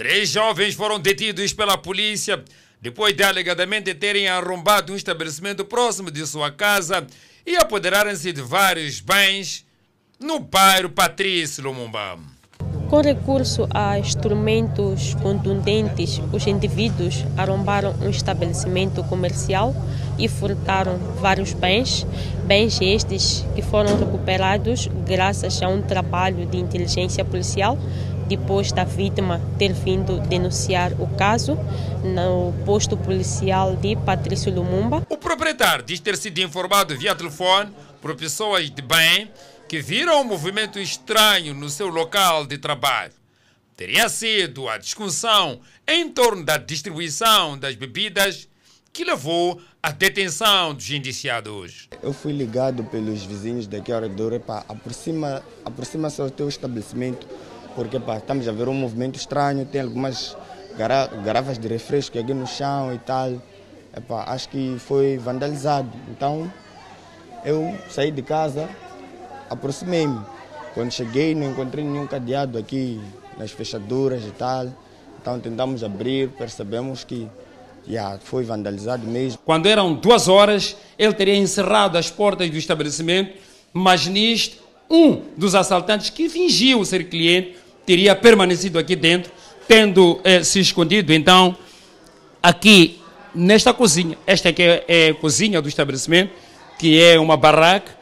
Três jovens foram detidos pela polícia depois de alegadamente terem arrombado um estabelecimento próximo de sua casa e apoderaram-se de vários bens no bairro Patrício Lumumba. Com recurso a instrumentos contundentes, os indivíduos arrombaram um estabelecimento comercial e furtaram vários bens, bens estes que foram recuperados graças a um trabalho de inteligência policial depois da vítima ter vindo denunciar o caso no posto policial de Patrício Lumumba. O proprietário diz ter sido informado via telefone por pessoas de bem que viram um movimento estranho no seu local de trabalho. Teria sido a discussão em torno da distribuição das bebidas que levou à detenção dos indiciados. Eu fui ligado pelos vizinhos daqui ao redor, para aproxima, aproxima-se ao teu estabelecimento porque pá, estamos a ver um movimento estranho, tem algumas garrafas de refresco aqui no chão e tal. Epá, acho que foi vandalizado. Então eu saí de casa, aproximei-me. Quando cheguei não encontrei nenhum cadeado aqui nas fechaduras e tal. Então tentamos abrir, percebemos que yeah, foi vandalizado mesmo. Quando eram duas horas, ele teria encerrado as portas do estabelecimento, mas nisto um dos assaltantes que fingiu ser cliente teria permanecido aqui dentro, tendo eh, se escondido. Então, aqui nesta cozinha, esta aqui é, é a cozinha do estabelecimento, que é uma barraca,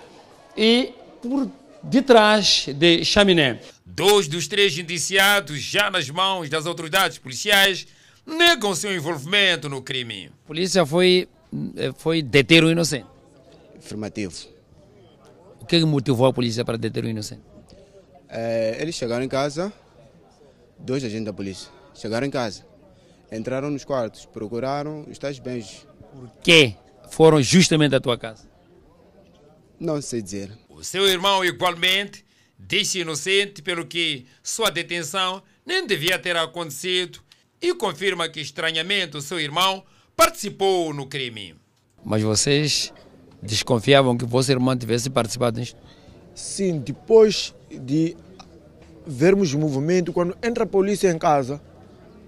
e por detrás de chaminé. Dois dos três indiciados, já nas mãos das autoridades policiais, negam seu envolvimento no crime. A polícia foi, eh, foi deter o inocente. Afirmativo que motivou a polícia para deter o inocente? É, eles chegaram em casa, dois agentes da polícia chegaram em casa, entraram nos quartos, procuraram os tais bens. Por quê? Foram justamente à tua casa? Não sei dizer. O seu irmão, igualmente, disse inocente, pelo que sua detenção nem devia ter acontecido e confirma que, estranhamente, o seu irmão participou no crime. Mas vocês desconfiavam que vosso irmã tivesse participado nisto? Sim, depois de vermos o movimento, quando entra a polícia em casa,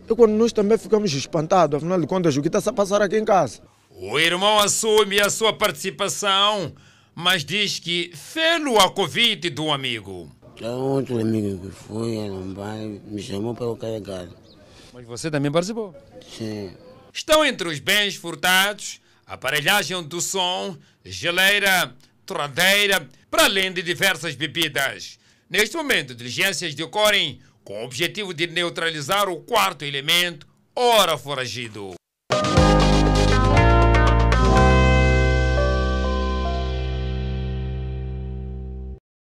é quando nós também ficamos espantados, afinal de contas, o que está a passar aqui em casa? O irmão assume a sua participação, mas diz que fê-lo a convite de um amigo. Há outro amigo que foi a Lombardo, me chamou para o carregar. Mas você também participou? Sim. Estão entre os bens furtados aparelhagem do som, geleira, tradeira, para além de diversas bebidas. Neste momento, diligências decorrem com o objetivo de neutralizar o quarto elemento, ora foragido.